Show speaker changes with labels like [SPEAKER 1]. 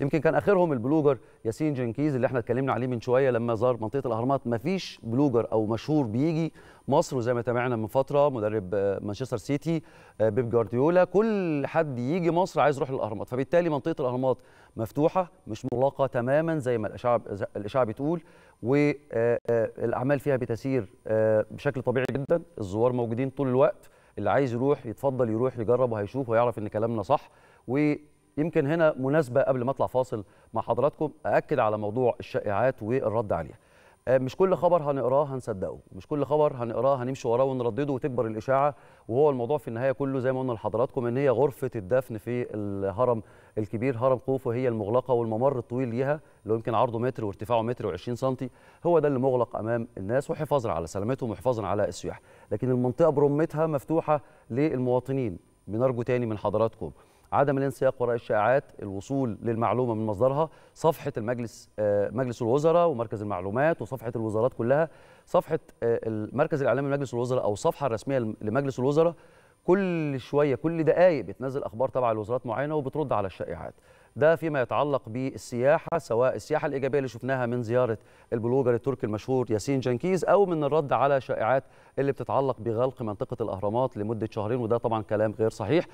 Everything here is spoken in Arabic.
[SPEAKER 1] يمكن كان اخرهم البلوجر ياسين جنكيز اللي احنا اتكلمنا عليه من شويه لما زار منطقه الاهرامات ما فيش بلوجر او مشهور بيجي مصر وزي ما تابعنا من فتره مدرب آه، مانشستر سيتي آه، بيب جوارديولا كل حد يجي مصر عايز يروح للاهرامات فبالتالي منطقه الاهرامات مفتوحه مش مغلقه تماما زي ما الاشاعه الاشاعه بتقول والاعمال آه، فيها بتسير بشكل طبيعي جدا الزوار موجودين طول الوقت اللي عايز يروح يتفضل يروح يجرب وهيشوف ويعرف ان كلامنا صح و يمكن هنا مناسبه قبل ما اطلع فاصل مع حضراتكم ااكد على موضوع الشائعات والرد عليها آه، مش كل خبر هنقراه هنصدقه مش كل خبر هنقراه هنمشي وراه ونردده وتكبر الاشاعه وهو الموضوع في النهايه كله زي ما قلنا لحضراتكم ان هي غرفه الدفن في الهرم الكبير هرم خوفو هي المغلقه والممر الطويل ليها اللي يمكن عرضه متر وارتفاعه متر و20 سم هو ده اللي مغلق امام الناس وحفاظا على سلامتهم وحفاظا على السياح لكن المنطقه برمتها مفتوحه للمواطنين بنرجو تاني من حضراتكم عدم الانسياق وراء الشائعات الوصول للمعلومه من مصدرها صفحه المجلس آه، مجلس الوزراء ومركز المعلومات وصفحه الوزارات كلها صفحه آه، المركز الاعلامي لمجلس الوزراء او الصفحه الرسميه لمجلس الوزراء كل شويه كل دقائق بتنزل اخبار تبع الوزارات معينه وبترد على الشائعات ده فيما يتعلق بالسياحه سواء السياحه الايجابيه اللي شفناها من زياره البلوجر التركي المشهور ياسين جنكيز او من الرد على شائعات اللي بتتعلق بغلق منطقه الاهرامات لمده شهرين وده طبعا كلام غير صحيح